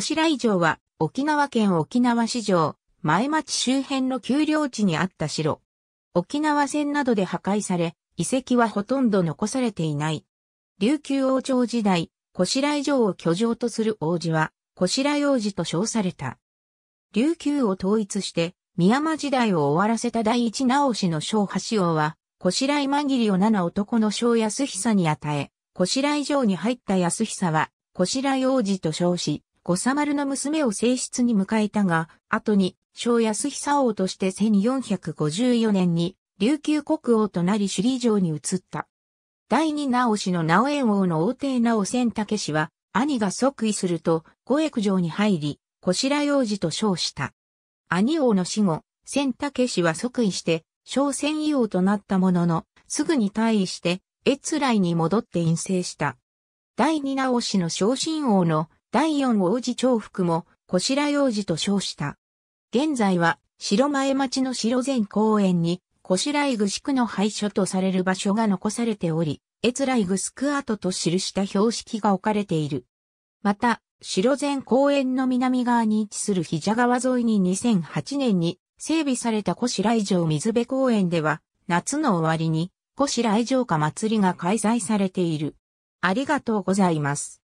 白井城は沖縄県沖縄市城、前町周辺の丘陵地にあった城。沖縄戦などで破壊され、遺跡はほとんど残されていない。琉球王朝時代、白井城を居城とする王子は、越来王子と称された。琉球を統一して、宮間時代を終わらせた第一直しの小橋王は、小白井紛りを七男の小安久に与え、白井城に入った安久は、越来王子と称し、五三丸の娘を正室に迎えたが、後に、小安久王として1454年に、琉球国王となり首里城に移った。第二直氏の直縁王の王帝直千武氏は、兄が即位すると、五役城に入り、小白王子と称した。兄王の死後、千武氏は即位して、小千位王となったものの、すぐに退位して、越来に戻って陰性した。第二直氏の昇進王の第四王子重複も、小白王子と称した。現在は、城前町の城前公園に、小白井具区の廃所とされる場所が残されており、閲来具スクアトと記した標識が置かれている。また、城前公園の南側に位置する膝川沿いに2008年に整備された小白井城水辺公園では、夏の終わりに、小白井城下祭りが開催されている。ありがとうございます。